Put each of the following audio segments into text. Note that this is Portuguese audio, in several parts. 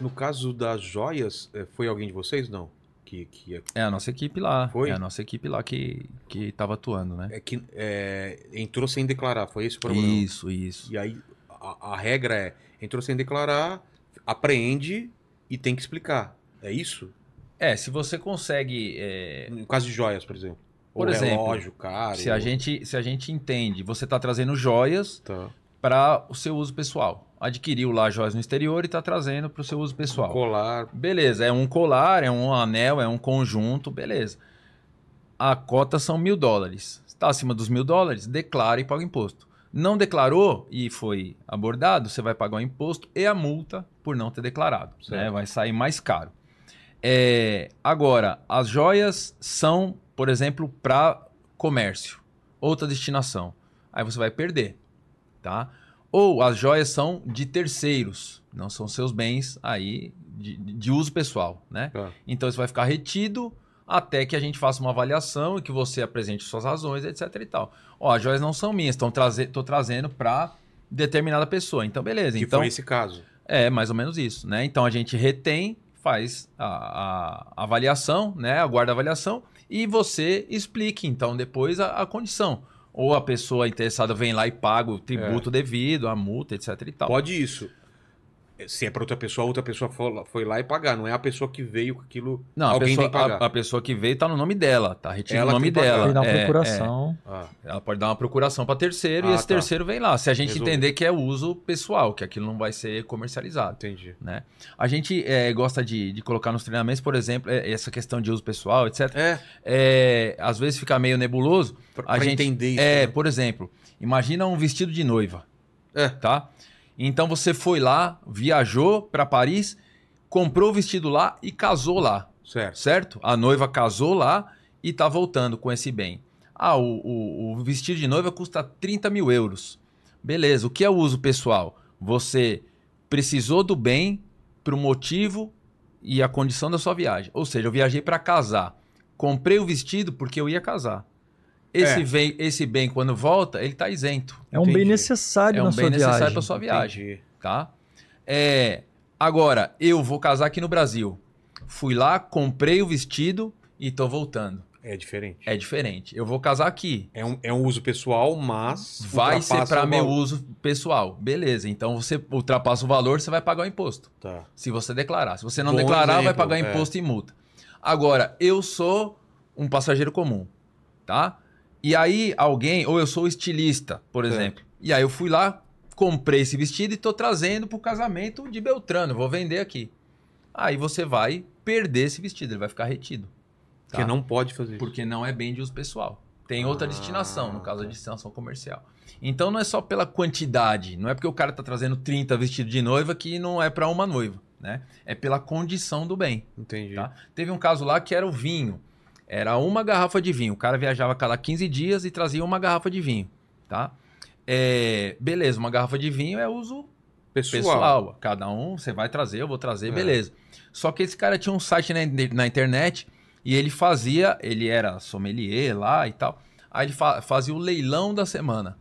No caso das joias, é, foi alguém de vocês? Não. Que, que... É, é a nossa equipe lá. Foi? É a nossa equipe lá que, que tava atuando, né? É que é, entrou sem declarar, foi esse o problema? Isso, isso. E aí a, a regra é, entrou sem declarar, apreende e tem que explicar. É isso? É, se você consegue. É... No caso de joias, por exemplo. Por ou exemplo, relógio, cara. Se, ou... a gente, se a gente entende, você está trazendo joias tá para o seu uso pessoal. Adquiriu lá joias no exterior e está trazendo para o seu uso pessoal. Um colar. Beleza, é um colar, é um anel, é um conjunto, beleza. A cota são mil dólares. Está acima dos mil dólares, declara e paga imposto. Não declarou e foi abordado, você vai pagar o imposto e a multa por não ter declarado. Né? Vai sair mais caro. É, agora, as joias são, por exemplo, para comércio, outra destinação. Aí você vai perder tá? Ou as joias são de terceiros, não são seus bens aí de, de uso pessoal, né? É. Então isso vai ficar retido até que a gente faça uma avaliação e que você apresente suas razões, etc e tal. Ó, as joias não são minhas, estão traze tô trazendo para determinada pessoa. Então beleza, que então foi esse caso. É, mais ou menos isso, né? Então a gente retém, faz a, a avaliação, né? Aguarda a avaliação e você explique então depois a, a condição. Ou a pessoa interessada vem lá e paga o tributo é. devido, a multa, etc e tal. Pode isso se é para outra pessoa, outra pessoa foi lá e pagar. Não é a pessoa que veio com aquilo. Não, alguém pessoa, tem que pagar. A, a, pessoa que veio tá no nome dela, tá retido o nome dela. Pode dar uma é, é. procuração. É. Ah. Ela pode dar uma procuração para terceiro ah, e esse tá. terceiro vem lá. Se a gente Resolve. entender que é uso pessoal, que aquilo não vai ser comercializado. Entendi. Né? A gente é, gosta de, de colocar nos treinamentos, por exemplo, é, essa questão de uso pessoal, etc. É. às vezes fica meio nebuloso. Pra, a pra gente entender isso. É, né? por exemplo, imagina um vestido de noiva. É. Tá? Então você foi lá, viajou para Paris, comprou o vestido lá e casou lá. Certo. certo? A noiva casou lá e está voltando com esse bem. Ah, o, o, o vestido de noiva custa 30 mil euros. Beleza, o que é o uso pessoal? Você precisou do bem para o motivo e a condição da sua viagem. Ou seja, eu viajei para casar. Comprei o vestido porque eu ia casar. Esse, é. esse bem, quando volta, ele está isento. É um bem necessário é um na sua viagem. É um bem necessário para sua viagem. Entendi. Tá? É, agora, eu vou casar aqui no Brasil. Fui lá, comprei o vestido e estou voltando. É diferente. É diferente. Eu vou casar aqui. É um, é um uso pessoal, mas. Vai ser para meu uso pessoal. Beleza. Então você ultrapassa o valor, você vai pagar o imposto. Tá. Se você declarar. Se você não Bom declarar, exemplo, vai pagar é. imposto e multa. Agora, eu sou um passageiro comum. Tá? E aí alguém, ou eu sou estilista, por exemplo. E aí eu fui lá, comprei esse vestido e tô trazendo pro casamento de Beltrano, vou vender aqui. Aí você vai perder esse vestido, ele vai ficar retido. Tá? Porque não pode fazer Porque não é bem de uso pessoal. Tem outra ah, destinação, no caso, a tá. destinação comercial. Então não é só pela quantidade, não é porque o cara tá trazendo 30 vestidos de noiva que não é para uma noiva, né? É pela condição do bem. Entendi. Tá? Teve um caso lá que era o vinho. Era uma garrafa de vinho. O cara viajava cada 15 dias e trazia uma garrafa de vinho, tá? É, beleza, uma garrafa de vinho é uso pessoal. pessoal. Cada um, você vai trazer, eu vou trazer, é. beleza. Só que esse cara tinha um site na, na, internet e ele fazia, ele era sommelier lá e tal. Aí ele fa fazia o leilão da semana.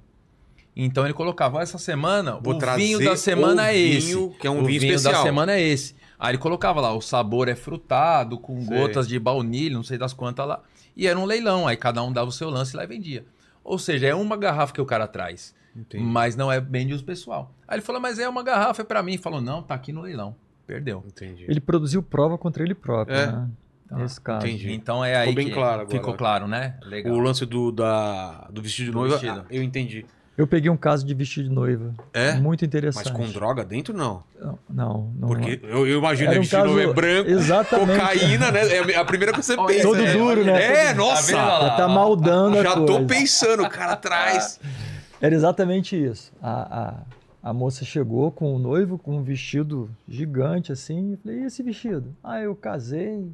Então ele colocava essa semana, vou o vinho da semana é vinho, esse. Que é um o vinho, vinho especial. da semana é esse. Aí ele colocava lá, o sabor é frutado, com gotas de baunilha, não sei das quantas lá. E era um leilão, aí cada um dava o seu lance lá e vendia. Ou seja, é uma garrafa que o cara traz, Entendi. mas não é bem de uso pessoal. Aí ele falou, mas é uma garrafa, é para mim. Ele falou, não, tá aqui no leilão. Perdeu. Entendi. Ele produziu prova contra ele próprio, é. né? Então, Nesse caso. Entendi. Então é aí ficou bem claro agora. Ficou claro, né? Legal. O lance do, da, do vestido de noiva, ah, eu entendi. Eu peguei um caso de vestido de noiva. É? Muito interessante. Mas com droga dentro, não? Não, não. não Porque é. eu, eu imagino é um vestido de noiva é branco, exatamente. cocaína, né? É a primeira coisa que você pensa. Todo é, duro, né? É, nossa. Tá, tá maldando Já a coisa. tô pensando, o cara atrás. Era exatamente isso. A, a, a, moça chegou com o noivo, com um vestido gigante, assim. Eu falei, e esse vestido? Ah, eu casei.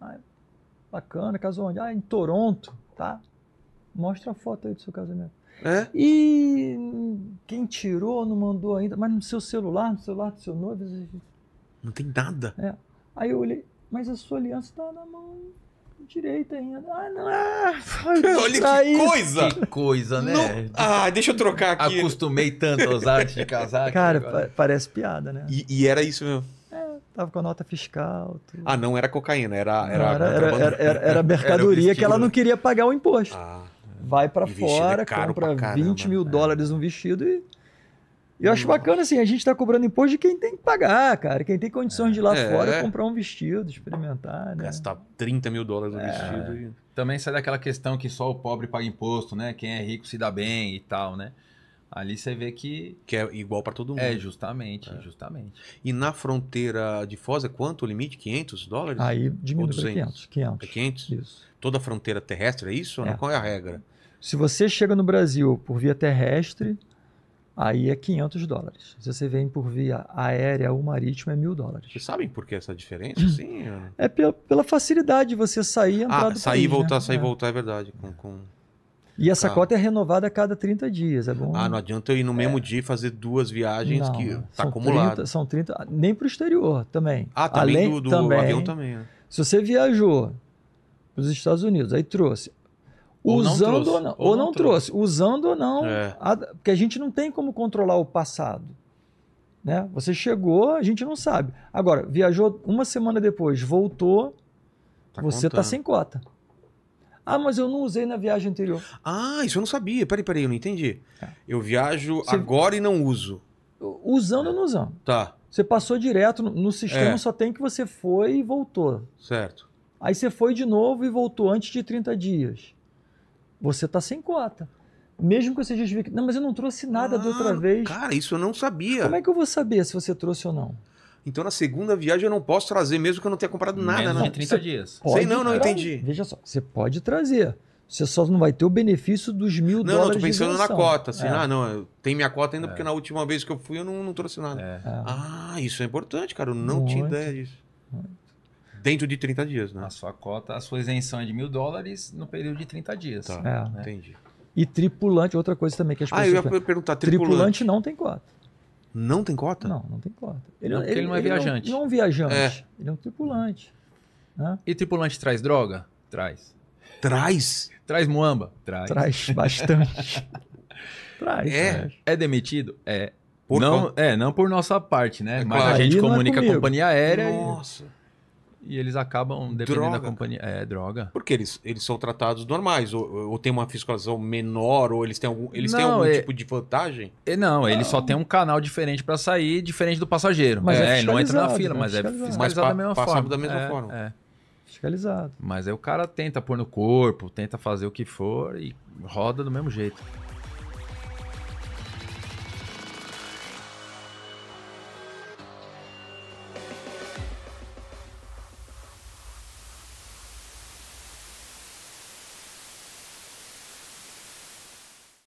Ah, bacana, casou onde? Ah, em Toronto, tá? Mostra a foto aí do seu casamento. É? E quem tirou não mandou ainda, mas no seu celular, no celular do seu noivo. Não tem nada. É. Aí eu olhei, mas a sua aliança tá na mão direita ainda. Ah, não. Ah, olha que isso. coisa! Que coisa, né? Não. Ah, deixa eu trocar aqui. Acostumei tanto aos artes de casar. Cara, pa parece piada, né? E, e era isso mesmo. É, tava com a nota fiscal. Tudo. Ah, não era cocaína, era. Era, não, era, era, era, era, mercadoria que ela não queria pagar o imposto. Ah vai para é fora, é compra caramba, 20 mil dólares um vestido e. E eu acho Nossa. Uhum. bacana, assim, a gente tá cobrando imposto de quem tem que pagar, cara. Quem tem condições de ir lá é, fora comprar um vestido, experimentar, né? Gastar 30 mil dólares no é. vestido. E... Também sai daquela questão que só o pobre paga imposto, né? Quem é rico se dá bem e tal, né? Ali você vê que. Que é igual para todo é, mundo. É, justamente, é. justamente. E na fronteira de Foz é quanto o limite? 500 dólares? Aí diminui para 500. 500. É 500? Isso. Toda a fronteira terrestre é isso? É. Qual é a regra? Se você chega no Brasil por via terrestre, aí é 500 dólares. Se você vem por via aérea ou marítima, é mil dólares. Vocês sabem por que essa diferença? Sim. É pela, facilidade de você sair e ah, entrar ah, do sair país, voltar, né? sair e é. voltar, é verdade. Com, com... E essa tá. cota é renovada a cada 30 dias, é bom? Ah, não adianta eu ir no mesmo é. dia fazer duas viagens não, que está acumulado. são 30, ah, nem para o exterior também. Ah, também tá, Além, do, do também, avião também. Né? Se você viajou para os Estados Unidos, aí trouxe. Ou usando não trouxe, ou não, ou não trouxe. trouxe. usando ou não, é. a, porque a gente não tem como controlar o passado. Né? Você chegou, a gente não sabe. Agora, viajou uma semana depois, voltou, tá você está sem cota. Ah, mas eu não usei na viagem anterior. Ah, isso eu não sabia. Peraí, peraí, eu não entendi. É. Eu viajo Você... agora e não uso. Usando ou não usando. Tá. Você passou direto no sistema, é. só tem que você foi e voltou. Certo. Aí você foi de novo e voltou antes de 30 dias. Você está sem cota. Mesmo que você que não, mas eu não trouxe nada ah, da outra ah, vez. Cara, isso eu não sabia. Como é que eu vou saber se você trouxe ou não? Então na segunda viagem eu não posso trazer, mesmo que eu não tenha comprado nada, Menos não. Em 30 você dias. Sei não, não entendi. Veja só, você pode trazer. Você só não vai ter o benefício dos mil não, dólares. Não, eu tô pensando na cota. Assim, é. ah, não, Tem minha cota ainda é. porque na última vez que eu fui eu não, não trouxe nada. É. é. Ah, isso é importante, cara. Eu não Muito. tinha ideia disso. Muito. Dentro de 30 dias, né? A sua cota, a sua isenção é de mil dólares no período de 30 dias. Tá, é. entendi. E tripulante, outra coisa também que as pessoas. Ah, eu ia perguntar: tripulante, tripulante não tem cota. Não tem cota? Não, não tem cota. Ele não, ele, ele não é ele é viajante. Não, não é um viajante. É. Ele é um tripulante. Né? E tripulante traz droga? Traz. Traz? Traz muamba? Traz. Traz bastante. traz. É. é demitido? É. Por não, é, não por nossa parte, né? É, Mas claro. É a gente comunica é a companhia aérea. Nossa. E e eles acabam, dependendo droga. da companhia. É, droga. Porque eles, eles são tratados normais, ou, ou tem uma fiscalização menor, ou eles têm algum, eles não, têm algum é... tipo de vantagem? e é, não, não, ele só tem um canal diferente para sair, diferente do passageiro. Mas é, é não entra na fila, é mas é fiscalizado, mas da mesma forma. da mesma é, forma. É. Fiscalizado. Mas aí o cara tenta pôr no corpo, tenta fazer o que for e roda do mesmo jeito.